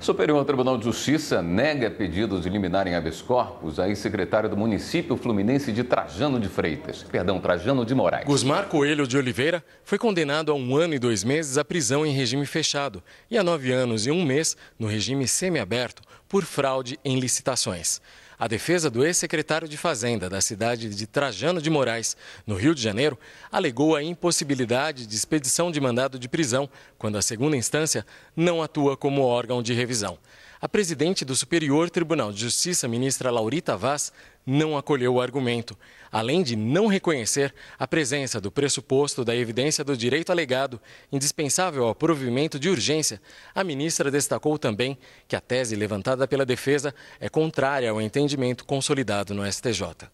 Superior Tribunal de Justiça nega pedidos de liminar em habeas corpus a ex-secretário do município fluminense de Trajano de Freitas, perdão, Trajano de Moraes. Gusmar Coelho de Oliveira foi condenado a um ano e dois meses à prisão em regime fechado e a nove anos e um mês no regime semiaberto por fraude em licitações. A defesa do ex-secretário de Fazenda da cidade de Trajano de Moraes, no Rio de Janeiro, alegou a impossibilidade de expedição de mandado de prisão quando a segunda instância não atua como órgão de revisão. A presidente do Superior Tribunal de Justiça, ministra Laurita Vaz, não acolheu o argumento, além de não reconhecer a presença do pressuposto da evidência do direito alegado, indispensável ao provimento de urgência. A ministra destacou também que a tese levantada pela defesa é contrária ao entendimento consolidado no STJ.